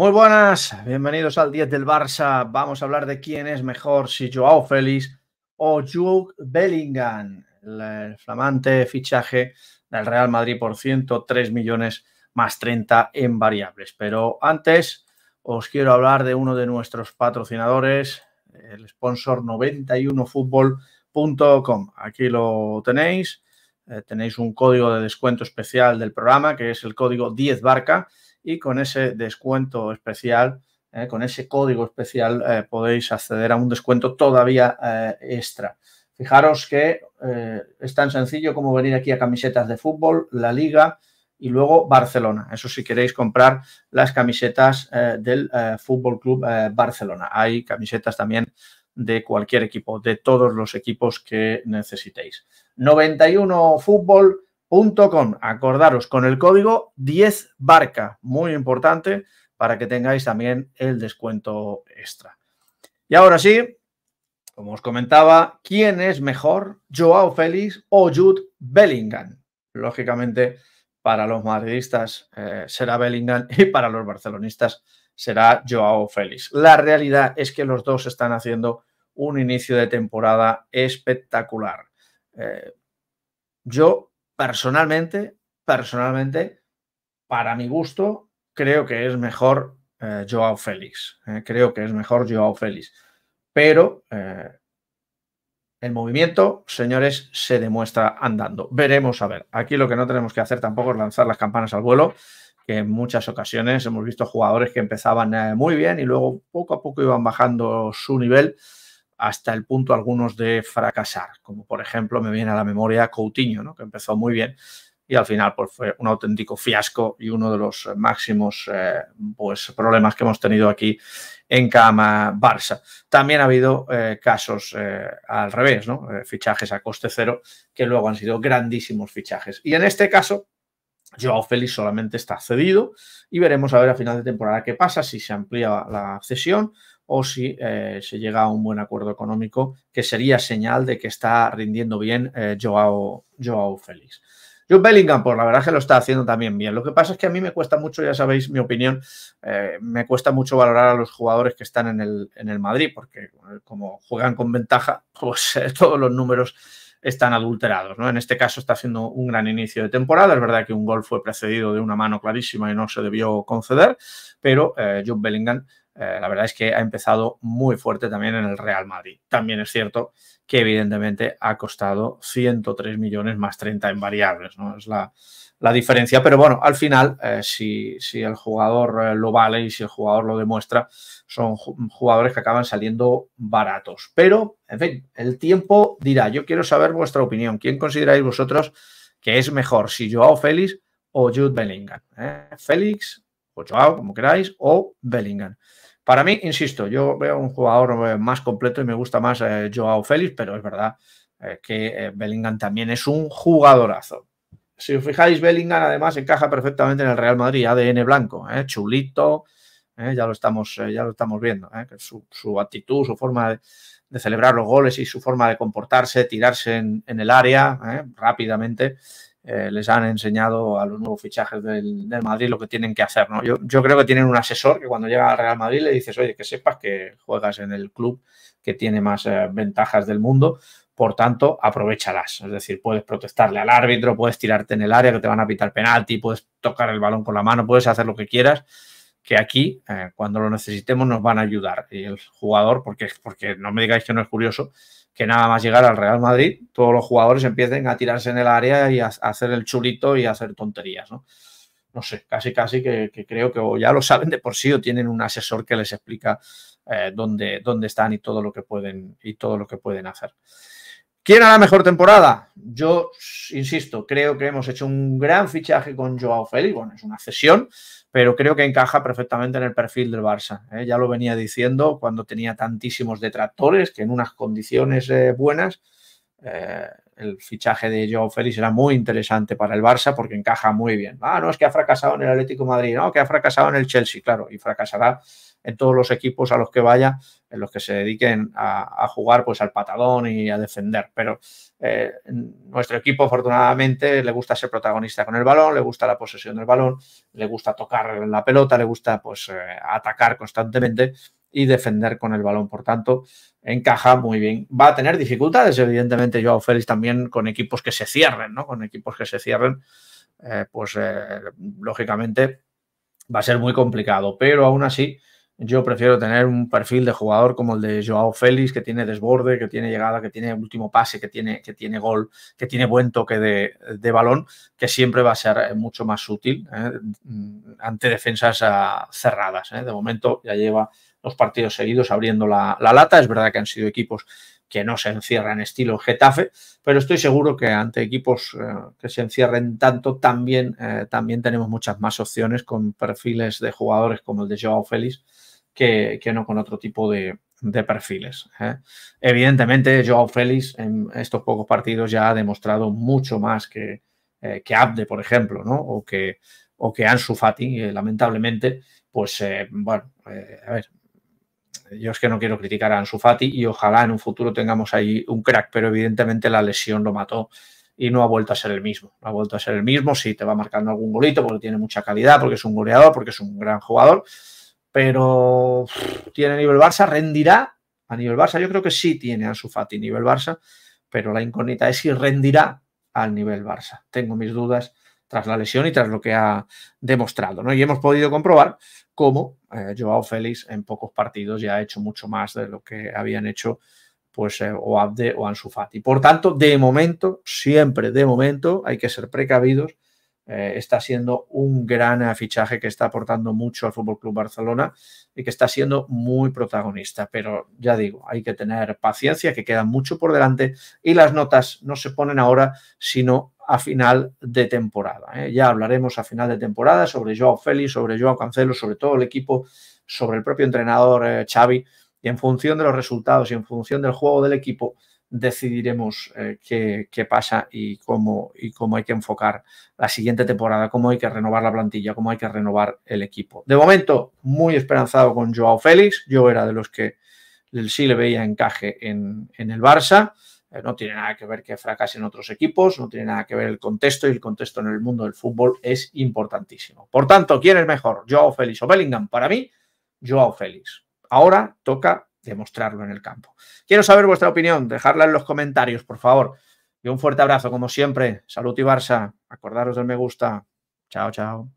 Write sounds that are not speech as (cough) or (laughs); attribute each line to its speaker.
Speaker 1: Muy buenas, bienvenidos al 10 del Barça. Vamos a hablar de quién es mejor, si Joao Félix o Jude Bellingham, el flamante fichaje del Real Madrid por 103 millones más 30 en variables. Pero antes os quiero hablar de uno de nuestros patrocinadores, el sponsor 91fútbol.com. Aquí lo tenéis. Eh, tenéis un código de descuento especial del programa que es el código 10barca y con ese descuento especial, eh, con ese código especial eh, podéis acceder a un descuento todavía eh, extra. Fijaros que es tan sencillo como venir aquí a camisetas de fútbol, la liga y luego Barcelona. Eso si queréis comprar las camisetas del Fútbol Club Barcelona. Hay camisetas también de cualquier equipo, de todos los equipos que necesitéis. 91 fútbol .com. Acordaros con el código 10 barca, muy importante para que tengáis también el descuento extra. Y ahora sí, como os comentaba, ¿quién es mejor, Joao Félix o Jude Bellingham? Lógicamente, para los madridistas eh, será Bellingham y para los barcelonistas será Joao Félix. La realidad es que los dos están haciendo un inicio de temporada espectacular. Eh, yo personalmente, personalmente, para mi gusto, creo que es mejor eh, Joao Félix. Eh, creo que es mejor Joao Félix. Pero eh, el movimiento, señores, se demuestra andando. Veremos a ver. Aquí lo que no tenemos que hacer tampoco es lanzar las campanas al vuelo, que en muchas ocasiones hemos visto jugadores que empezaban muy bien y luego poco a poco iban bajando su nivel hasta el punto algunos de fracasar, como por ejemplo me viene a la memoria Coutinho, que empezó muy bien y al final pues, fue un auténtico fiasco y uno de los eh, máximos eh, pues, problemas que hemos tenido aquí en Cama Barça. También ha habido eh, casos al revés, ¿no? fichajes a coste cero que luego han sido grandísimos fichajes. Y en este caso, Joao Félix solamente está cedido y veremos a ver a final de temporada qué pasa, si se amplía la cesión o si eh, se llega a un buen acuerdo económico, que sería señal de que está rindiendo bien eh, Joao, Joao Félix. Joe Bellingham, pues la verdad que lo está haciendo también bien. Lo que pasa es que a mí me cuesta mucho, ya sabéis mi opinión, eh, me cuesta mucho valorar a los jugadores que están en el, en el Madrid, porque como juegan con ventaja, pues (laughs) todos los números están adulterados. ¿no? En este caso está haciendo un gran inicio de temporada. Es verdad que un gol fue precedido de una mano clarísima y no se debió conceder, pero joe Bellingham eh, la verdad es que ha empezado muy fuerte también en el Real Madrid. También es cierto que evidentemente ha costado 103 millones más 30 en variables, ¿no? Es la, diferencia, pero bueno, al final, eh, si, si, el jugador eh, lo vale y si el jugador lo demuestra, son jugadores que acaban saliendo baratos. Pero, en fin, el tiempo dirá, yo quiero saber vuestra opinión. ¿Quién consideráis vosotros que es mejor, si Joao Félix o Jude Bellingham? Félix o Joao, como queráis, o Bellingham. Para mí, insisto, yo veo un jugador eh, más completo y me gusta más eh, Joao Félix, pero es verdad eh, que Bellingham también es un jugadorazo. Si os fijáis, Bellingham además encaja perfectamente en el Real Madrid, ADN blanco, chulito, ya, lo estamos, ya lo estamos viendo, su, actitud, su forma de, celebrar los goles y su forma de comportarse, tirarse en el área rápidamente eh, les han enseñado a los nuevos fichajes del, Madrid lo que tienen que hacer. ¿no? Yo, creo que tienen un asesor que cuando llega al Real Madrid le dices, oye, que sepas que juegas en el club que tiene más eh, ventajas del mundo, por tanto, aprovecharás. Es decir, puedes protestarle al árbitro, puedes tirarte en el área que te van a pitar penalti, puedes tocar el balón con la mano, puedes hacer lo que quieras que aquí, eh, cuando lo necesitemos, nos van a ayudar. Y el jugador, porque, porque no me digáis que no es curioso, que nada más llegar al Real Madrid, todos los jugadores empiecen a tirarse en el área y a, hacer el chulito y a hacer tonterías, ¿no? sé, casi casi que, creo que ya lo saben de por sí o tienen un asesor que les explica eh, dónde, dónde están y todo lo que pueden y todo lo que pueden hacer. ¿Quién hará mejor temporada? Yo insisto, creo que hemos hecho un gran fichaje con Joao Félix. Bueno, es una cesión, pero creo que encaja perfectamente en el perfil del Barça. ¿eh? Ya lo venía diciendo cuando tenía tantísimos detractores que en unas condiciones eh, buenas eh, el fichaje de Joao Félix era muy interesante para el Barça porque encaja muy bien. Ah, no, es que ha fracasado en el Atlético Madrid, no, que ha fracasado en el Chelsea, claro, y fracasará en todos los equipos a los que vaya, en los que se dediquen a, jugar pues al patadón y a defender. Pero eh, nuestro equipo, afortunadamente, le gusta ser protagonista con el balón, le gusta la posesión del balón, le gusta tocar la pelota, le gusta pues eh, atacar constantemente y defender con el balón. Por tanto, encaja muy bien. Va a tener dificultades, evidentemente, Joao Félix también con equipos que se cierren, ¿no? Con equipos que se cierren, eh, pues eh, lógicamente va a ser muy complicado, pero aún así yo prefiero tener un perfil de jugador como el de Joao Félix, que tiene desborde, que tiene llegada, que tiene último pase, que tiene, que tiene gol, que tiene buen toque de, balón, que siempre va a ser eh, mucho más útil eh, mm, ante defensas ah, cerradas. Eh. De momento ya lleva dos partidos seguidos abriendo la, lata. Es verdad que han sido equipos que no se encierran estilo Getafe, pero estoy seguro que ante equipos que se encierren tanto, también, también tenemos muchas más opciones con perfiles de jugadores como el de Joao Félix, que, no con otro tipo de, perfiles. ¿eh? Evidentemente, Joao Félix en estos pocos partidos ya ha demostrado mucho más que, eh, que Abde, por ejemplo, ¿no? o, que, o que Ansu Fati, eh, lamentablemente, pues bueno, a ver, yo es que no quiero criticar a Ansu Fati y ojalá en un futuro tengamos ahí un crack, pero evidentemente la lesión lo mató y no ha vuelto a ser el mismo. ha vuelto a ser el mismo, si te va marcando algún golito porque tiene mucha calidad, porque es un goleador, porque es un gran jugador, pero tiene nivel Barça, rendirá a nivel Barça. Yo creo que sí tiene a nivel Barça, pero la incógnita es si rendirá al nivel Barça. Tengo mis dudas tras la lesión y tras lo que ha demostrado. ¿no? Y hemos podido comprobar cómo eh, Joao Félix en pocos partidos ya ha hecho mucho más de lo que habían hecho pues eh, o Abde o Ansu Fati. Por tanto, de momento, siempre de momento, hay que ser precavidos eh, está siendo un gran fichaje que está aportando mucho al Fútbol Club Barcelona y que está siendo muy protagonista. Pero ya digo, hay que tener paciencia, que queda mucho por delante y las notas no se ponen ahora, sino a final de temporada. ¿eh? Ya hablaremos a final de temporada sobre Joao Félix, sobre Joao Cancelo, sobre todo el equipo, sobre el propio entrenador eh, Xavi y en función de los resultados y en función del juego del equipo decidiremos eh, qué, pasa y cómo, y cómo hay que enfocar la siguiente temporada, cómo hay que renovar la plantilla, cómo hay que renovar el equipo. De momento, muy esperanzado con Joao Félix. Yo era de los que sí le veía encaje en, el Barça. Eh, no tiene nada que ver que fracasen otros equipos, no tiene nada que ver el contexto y el contexto en el mundo del fútbol es importantísimo. Por tanto, ¿quién es mejor? Joao Félix o Bellingham. Para mí, Joao Félix. Ahora toca demostrarlo en el campo. Quiero saber vuestra opinión, dejarla en los comentarios, por favor. Y un fuerte abrazo, como siempre. Salud y Barça. Acordaros del me gusta. Chao, chao.